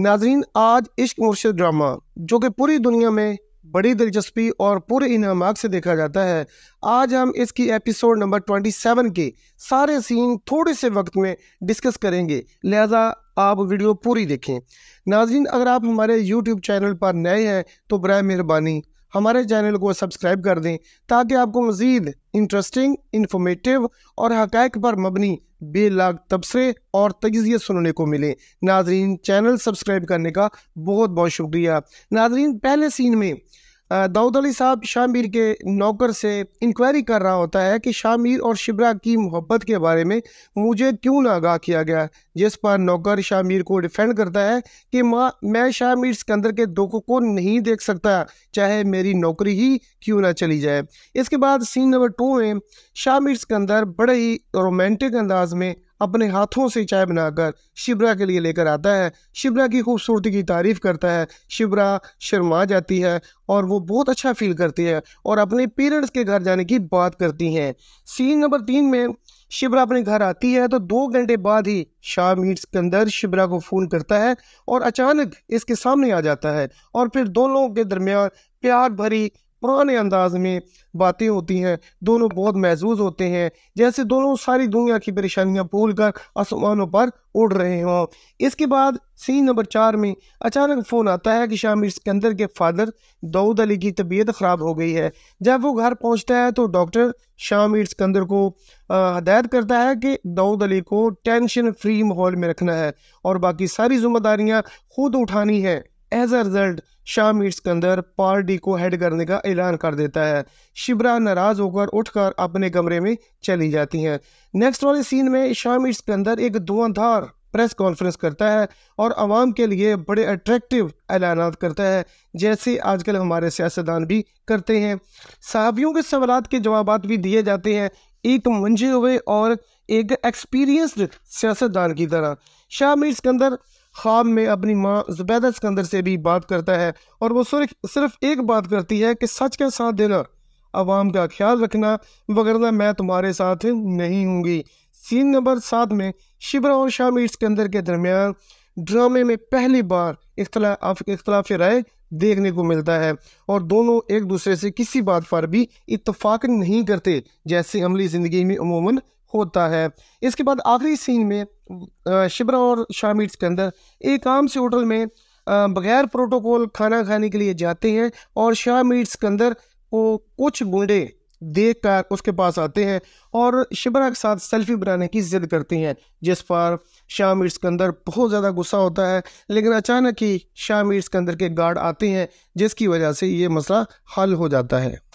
नाजरीन आज इश्क मुर्शद ड्रामा जो कि पूरी दुनिया में बड़ी दिलचस्पी और पूरे इनामाक से देखा जाता है आज हम इसकी एपिसोड नंबर 27 के सारे सीन थोड़े से वक्त में डिस्कस करेंगे लिहाजा आप वीडियो पूरी देखें नाजरीन अगर आप हमारे यूट्यूब चैनल पर नए हैं तो बर मेहरबानी हमारे चैनल को सब्सक्राइब कर दें ताकि आपको मज़ीद इंटरेस्टिंग इन्फॉर्मेटिव और हक़ पर मबनी बेलाग तबसरे और तजिए सुनने को मिले नाजरीन चैनल सब्सक्राइब करने का बहुत बहुत शुक्रिया नाजरीन पहले सीन में दाऊद अली साहब शामिर के नौकर से इंक्वायरी कर रहा होता है कि शामिर और शिबरा की मोहब्बत के बारे में मुझे क्यों ना आगाह किया गया जिस पर नौकर शामिर को डिफेंड करता है कि माँ मैं शामिर सिकंदर के दुख को नहीं देख सकता चाहे मेरी नौकरी ही क्यों ना चली जाए इसके बाद सीन नंबर टू में शामिर सिकंदर बड़े ही रोमांटिक अंदाज में अपने हाथों से चाय बनाकर शिबरा के लिए लेकर आता है शिबरा की खूबसूरती की तारीफ करता है शिबरा शर्मा जाती है और वो बहुत अच्छा फील करती है और अपने पेरेंट्स के घर जाने की बात करती हैं सीन नंबर तीन में शिबरा अपने घर आती है तो दो घंटे बाद ही शाह मीट सिकंदर शिबरा को फ़ोन करता है और अचानक इसके सामने आ जाता है और फिर दोनों के दरमियान प्यार भरी पुराने अंदाज में बातें होती हैं दोनों बहुत महजूज होते हैं जैसे दोनों सारी दुनिया की परेशानियां भूल कर आसमानों पर उड़ रहे हों इसके बाद सीन नंबर चार में अचानक फ़ोन आता है कि शामिर सिकंदर के फादर दाऊद अली की तबीयत ख़राब हो गई है जब वो घर पहुंचता है तो डॉक्टर शामिर सिकंदर को हदायत करता है कि दाऊद अली को टेंशन फ्री माहौल में रखना है और बाकी सारी जिम्मेदारियाँ खुद उठानी है as a result Shah Meer के अंदर पार्टी को हेड करने का ऐलान कर देता है शिबरा नाराज होकर उठकर अपने कमरे में चली जाती हैं नेक्स्ट वाले सीन में शाह मीर के अंदर एक धुआंधार प्रेस कॉन्फ्रेंस करता है और आवाम के लिए बड़े अट्रैक्टिव ऐलान करता है जैसे आजकल हमारे सियासतदान भी करते हैं सहाबियों के सवाल के जवाब भी दिए जाते हैं एक मंझे हुए और एक एक्सपीरियंस्ड सियासतदान की तरह शाह मीर सिकंदर ख्वाब में अपनी माँ जुबैदा सिकंदर से भी बात करता है और वो सिर्फ एक बात करती है कि सच का साथ देना आवाम का ख्याल रखना वगरना मैं तुम्हारे साथ नहीं हूँगी सीन नंबर सात में शिबरा और शामिर सिकंदर के दरमियान ड्रामे में पहली बार इख्तलाफ राय देखने को मिलता है और दोनों एक दूसरे से किसी बात पर भी इतफाक नहीं करते जैसे अमली ज़िंदगी में अमूमन होता है इसके बाद आखिरी सीन में शिबरा और शामीट्स के अंदर एक आम से होटल में बगैर प्रोटोकॉल खाना खाने के लिए जाते हैं और शाह मीट्स के अंदर वो कुछ गुंडे देख कर उसके पास आते हैं और शिबरा के साथ सेल्फी बनाने की जिद करती हैं जिस पर शाह मीट्स के अंदर बहुत ज़्यादा गुस्सा होता है लेकिन अचानक ही शाह मीट्स के अंदर के गार्ड आते हैं जिसकी वजह से ये मसला हल हो जाता है